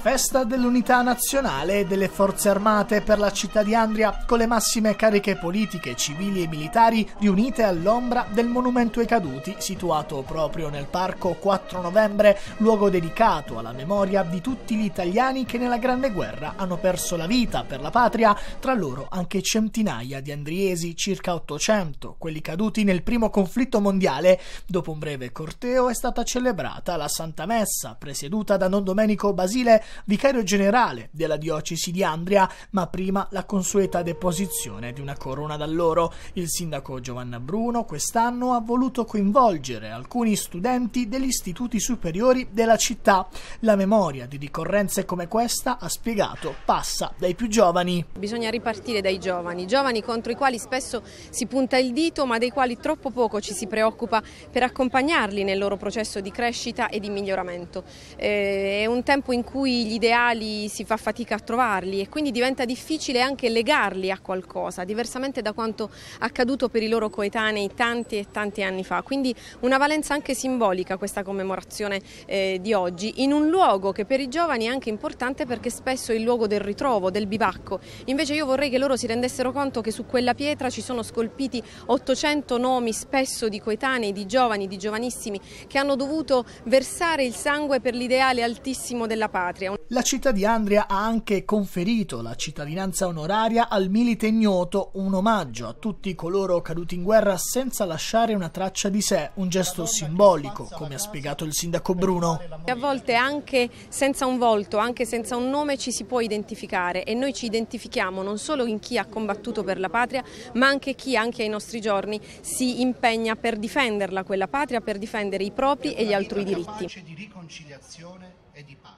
festa dell'unità nazionale e delle forze armate per la città di Andria con le massime cariche politiche, civili e militari riunite all'ombra del monumento ai caduti situato proprio nel parco 4 novembre, luogo dedicato alla memoria di tutti gli italiani che nella Grande Guerra hanno perso la vita per la patria, tra loro anche centinaia di andriesi, circa 800, quelli caduti nel primo conflitto mondiale. Dopo un breve corteo è stata celebrata la Santa Messa, presieduta da Don Domenico Basile, vicario generale della diocesi di Andria, ma prima la consueta deposizione di una corona d'alloro. Il sindaco Giovanna Bruno quest'anno ha voluto coinvolgere alcuni studenti degli istituti superiori della città. La memoria di ricorrenze come questa, ha spiegato, passa dai più giovani. Bisogna ripartire dai giovani, giovani contro i quali spesso si punta il dito, ma dei quali troppo poco ci si preoccupa per accompagnarli nel loro processo di crescita e di miglioramento. Eh, è un tempo in cui gli ideali si fa fatica a trovarli e quindi diventa difficile anche legarli a qualcosa, diversamente da quanto accaduto per i loro coetanei tanti e tanti anni fa. Quindi una valenza anche simbolica questa commemorazione eh, di oggi, in un luogo che per i giovani è anche importante perché spesso è il luogo del ritrovo, del bivacco. Invece io vorrei che loro si rendessero conto che su quella pietra ci sono scolpiti 800 nomi spesso di coetanei, di giovani, di giovanissimi che hanno dovuto versare il sangue per l'ideale altissimo della patria. La città di Andria ha anche conferito la cittadinanza onoraria al milite ignoto, un omaggio a tutti coloro caduti in guerra senza lasciare una traccia di sé, un gesto simbolico, come ha spiegato il sindaco Bruno. A volte anche senza un volto, anche senza un nome ci si può identificare e noi ci identifichiamo non solo in chi ha combattuto per la patria, ma anche chi anche ai nostri giorni si impegna per difenderla quella patria, per difendere i propri e gli altri diritti. Di di riconciliazione e pace.